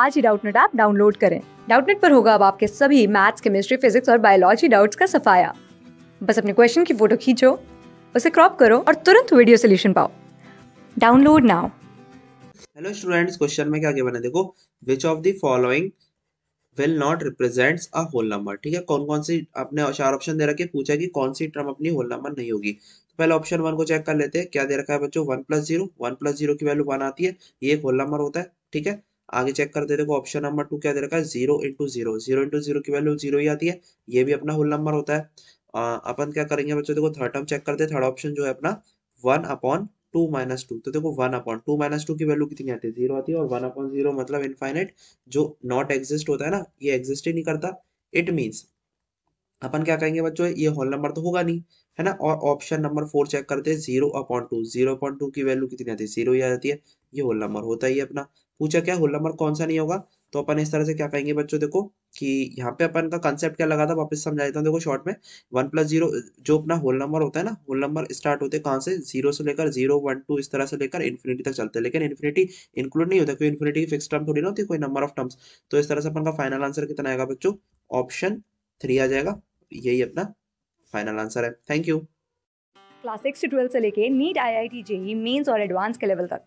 आज ही Doubtnut app download करें डाउटनेट पर होगा अब आपके सभी मैथ्स केमिस्ट्री फिजिक्स और बायोलॉजी डाउट्स का सफाया बस अपने क्वेश्चन की फोटो खींचो उसे क्रॉप करो और तुरंत वीडियो सोल्यूशन पाओ download now hello students question में क्या क्या बना देखो which of the following will not represent a whole number ठीक है कौन कौन सी आपने चार ऑप्शन दे रखे पूछा कि कौन सी टर्म अपनी होल नंबर नहीं होगी तो पहले ऑप्शन वन को चेक कर लेते हैं क्या दे रखा है बच्चों one plus zero one plus zero की वैल्यू वन आती है ये एक होल नंबर होता है ठीक है आगे चेक करते देखो ऑप्शन नंबर टू क्या दे रखा है zero into zero zero into zero की वैल्यू जीरो ही आती है ये भी अपना होल नंबर होता है आ, अपन क्या करेंगे बच्चों देखो थर्ड टर्म चेक करते हैं थर्ड ऑप्शन जो है अपना one upon two minus two तो देखो one upon two minus two की वैल्यू कितनी आती है जीरो आती है और वन अपॉन जीरो मतलब इनफाइनाइट जो नॉट एग्जिस्ट होता है ना ये एग्जिस्ट ही नहीं करता इट मीन्स अपन क्या कहेंगे बच्चों ये होल नंबर तो होगा नहीं है ना और ऑप्शन नंबर फोर चेक करते हैं zero upon two zero upon two की वैल्यू कितनी आती है जीरो ही आ जाती है ये होल नंबर होता ही है अपना पूछा क्या होल नंबर कौन सा नहीं होगा तो अपन इस तरह से क्या कहेंगे बच्चों देखो कि यहाँ पे अपन का कंसेप्ट क्या लगा था वापस समझा देता हूँ देखो शॉर्ट में वन प्लस जीरो जो अपना होल नंबर होता है ना होल नंबर स्टार्ट होते कहाँ से जीरो से लेकर जीरो वन टू इस तरह से लेकर इन्फिनिटी तक चलते हैं लेकिन इन्फिनिटी इंक्लूड नहीं होता क्योंकि इन्फिनिटी की फिक्स टर्म थोड़ी ना होती कोई नंबर ऑफ टर्म्स तो इस तरह से अपन का फाइनल आंसर कितना आएगा बच्चों ऑप्शन थ्री आ जाएगा यही अपना फाइनल आंसर है थैंक यू क्लास सिक्स से ट्वेल्थ से लेके NEET I I T JEE Mains और एडवांस के लेवल तक